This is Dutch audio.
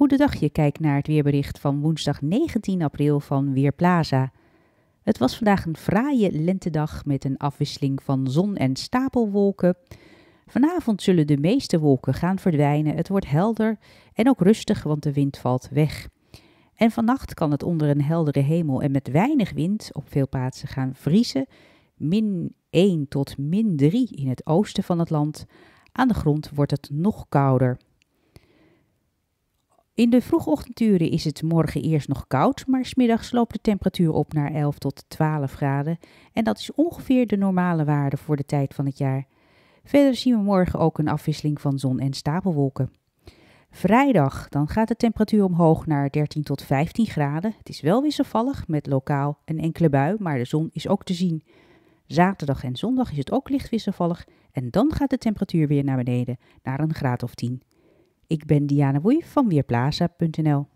Goedendag, je kijkt naar het weerbericht van woensdag 19 april van Weerplaza. Het was vandaag een fraaie lentedag met een afwisseling van zon en stapelwolken. Vanavond zullen de meeste wolken gaan verdwijnen. Het wordt helder en ook rustig, want de wind valt weg. En vannacht kan het onder een heldere hemel en met weinig wind op veel plaatsen gaan vriezen. Min 1 tot min 3 in het oosten van het land. Aan de grond wordt het nog kouder. In de vroege ochtenduren is het morgen eerst nog koud, maar smiddags loopt de temperatuur op naar 11 tot 12 graden en dat is ongeveer de normale waarde voor de tijd van het jaar. Verder zien we morgen ook een afwisseling van zon en stapelwolken. Vrijdag dan gaat de temperatuur omhoog naar 13 tot 15 graden. Het is wel wisselvallig met lokaal een enkele bui, maar de zon is ook te zien. Zaterdag en zondag is het ook licht wisselvallig en dan gaat de temperatuur weer naar beneden naar een graad of 10. Ik ben Diana Woei van Weerplaza.nl